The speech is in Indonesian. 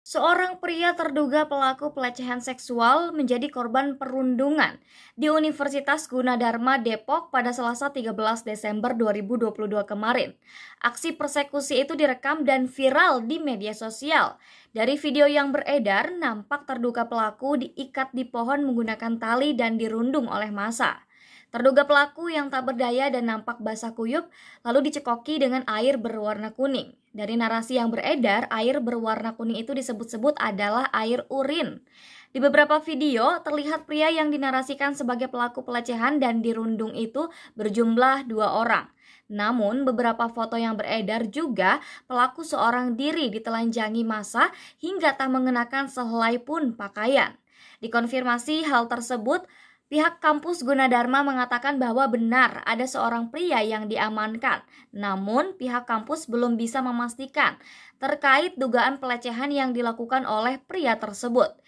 Seorang pria terduga pelaku pelecehan seksual menjadi korban perundungan di Universitas Gunadarma Depok pada Selasa 13 Desember 2022 kemarin. Aksi persekusi itu direkam dan viral di media sosial. Dari video yang beredar, nampak terduga pelaku diikat di pohon menggunakan tali dan dirundung oleh massa. Terduga pelaku yang tak berdaya dan nampak basah kuyup lalu dicekoki dengan air berwarna kuning. Dari narasi yang beredar, air berwarna kuning itu disebut-sebut adalah air urin. Di beberapa video terlihat pria yang dinarasikan sebagai pelaku pelecehan dan dirundung itu berjumlah dua orang. Namun, beberapa foto yang beredar juga pelaku seorang diri ditelanjangi masa hingga tak mengenakan sehelai pun pakaian. Dikonfirmasi hal tersebut, Pihak kampus Gunadarma mengatakan bahwa benar ada seorang pria yang diamankan, namun pihak kampus belum bisa memastikan terkait dugaan pelecehan yang dilakukan oleh pria tersebut.